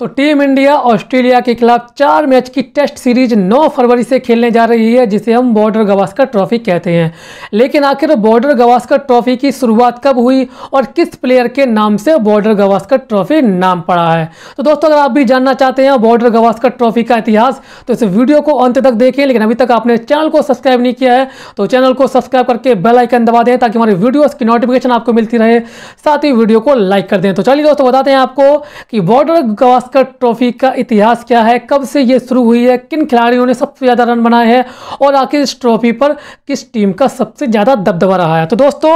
तो team India Australia के खिलाफ चार मैच की टेस्ट सीरीज 9 फरवरी से खेलने जा रही है जिसे हम बॉर्डर गवास्कर ट्रॉफी कहते हैं लेकिन आखिर बॉर्डर गवास्कर ट्रॉफी की शुरुआत कब हुई और किस प्लेयर के नाम से बॉर्डर गवास्कर ट्रॉफी नाम पड़ा है तो दोस्तों अगर आप भी जानना चाहते हैं बॉर्डर गवास्कर ट्रॉफी का इतिहास तो इस वीडियो को अंत तक देखें लेकिन अभी तक आपने चैनल को सब्सक्राइब नहीं किया है तो चैनल को सब्सक्राइब करके बेलाइकन दबा दें ताकि हमारे वीडियोज़ की नोटिफिकेशन आपको मिलती रहे साथ ही वीडियो को लाइक कर दें तो चलिए दोस्तों बताते हैं आपको कि बॉर्डर गवास्कर गावस्कर ट्रॉफी का इतिहास क्या है कब से ये शुरू हुई है किन खिलाड़ियों ने सबसे ज़्यादा रन बनाए हैं और आखिर इस ट्रॉफी पर किस टीम का सबसे ज़्यादा दबदबा रहा है तो दोस्तों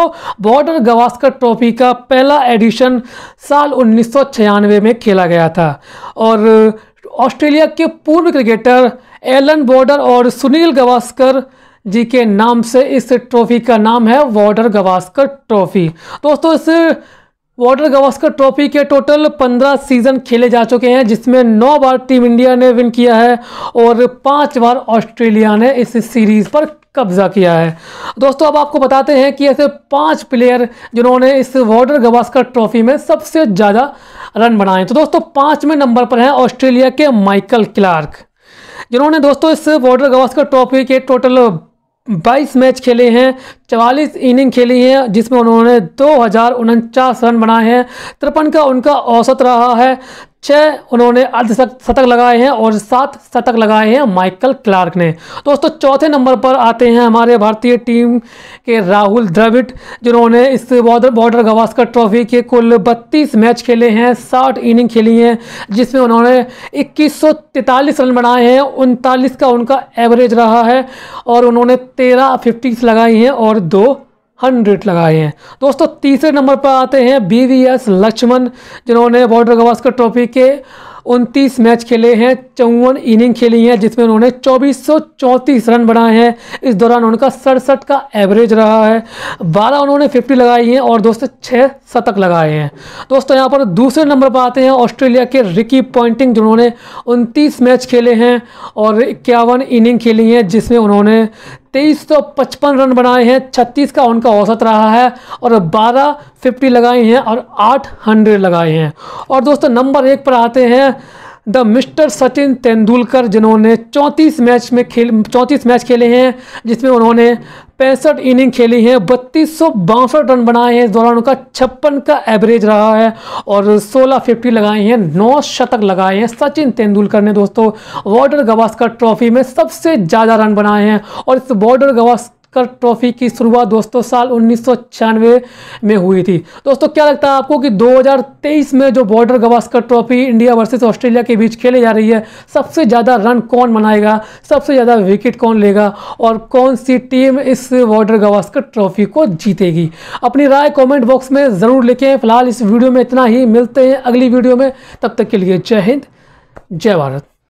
बॉर्डर गावस्कर ट्रॉफी का पहला एडिशन साल उन्नीस में खेला गया था और ऑस्ट्रेलिया के पूर्व क्रिकेटर एलन बॉर्डर और सुनील गावस्कर जी के नाम से इस ट्रॉफी का नाम है बॉर्डर गावस्कर ट्रॉफी दोस्तों इस वाटर गवास्कर ट्रॉफी के टोटल 15 सीजन खेले जा चुके हैं जिसमें 9 बार टीम इंडिया ने विन किया है और पांच बार ऑस्ट्रेलिया ने इस सीरीज़ पर कब्जा किया है दोस्तों अब आपको बताते हैं कि ऐसे पांच प्लेयर जिन्होंने इस वाटर गवास्कर ट्रॉफी में सबसे ज़्यादा रन बनाए तो दोस्तों पाँचवें नंबर पर हैं ऑस्ट्रेलिया के माइकल क्लार्क जिन्होंने दोस्तों इस वाटर गवास्कर ट्रॉफी के टोटल बाईस मैच खेले हैं चवालीस इनिंग खेली हैं जिसमें उन्होंने दो हज़ार उनचास रन बनाए हैं तिरपन का उनका औसत रहा है छः उन्होंने अर्धशतक लगाए हैं और सात शतक लगाए हैं माइकल क्लार्क ने दोस्तों चौथे नंबर पर आते हैं हमारे भारतीय टीम के राहुल द्रविड जिन्होंने इस बॉर्डर बॉर्डर गवास्कर ट्रॉफी के कुल बत्तीस मैच खेले हैं साठ इनिंग खेली हैं जिसमें उन्होंने इक्कीस रन बनाए हैं उनतालीस का उनका एवरेज रहा है और उन्होंने तेरह फिफ्टीस लगाई हैं और दो हंड्रेड लगाए हैं दोस्तों तीसरे नंबर पर आते हैं बी वी एस लक्ष्मण जिन्होंने बॉर्डर गवास्कर ट्रॉफी के उनतीस मैच खेले हैं चौवन इनिंग खेली हैं जिसमें उन्होंने चौबीस रन बनाए हैं इस दौरान उनका सड़सठ का एवरेज रहा है बारह उन्होंने फिफ्टी लगाई हैं और दोस्तों छः शतक लगाए हैं दोस्तों यहाँ पर दूसरे नंबर पर आते हैं ऑस्ट्रेलिया के रिकी पॉइंटिंग जिन्होंने उनतीस मैच खेले हैं और इक्यावन इनिंग खेली हैं जिसमें उन्होंने तेईस सौ पचपन रन बनाए हैं 36 का उनका औसत रहा है और 12 फिफ्टी लगाए हैं और 800 लगाए हैं और दोस्तों नंबर एक पर आते हैं द मिस्टर सचिन तेंदुलकर जिन्होंने 34 मैच में खेल चौंतीस मैच खेले हैं जिसमें उन्होंने पैंसठ इनिंग खेली हैं बत्तीस सौ बासठ रन बनाए हैं इस दौरान उनका छप्पन का एवरेज रहा है और 16 फिफ्टी लगाए हैं नौ शतक लगाए हैं सचिन तेंदुलकर ने दोस्तों बॉर्डर गवास्कर ट्रॉफी में सबसे ज़्यादा रन बनाए हैं और इस बॉर्डर गवास्कर भास्कर ट्रॉफी की शुरुआत दोस्तों साल उन्नीस में हुई थी दोस्तों क्या लगता है आपको कि 2023 में जो Border Gavaskar trophy India versus Australia के बीच खेली जा रही है सबसे ज़्यादा रन कौन बनाएगा सबसे ज़्यादा विकेट कौन लेगा और कौन सी टीम इस बॉर्डर गवास्कर ट्रॉफी को जीतेगी अपनी राय कॉमेंट बॉक्स में ज़रूर लिखें फिलहाल इस वीडियो में इतना ही मिलते हैं अगली वीडियो में तब तक के लिए जय हिंद जय भारत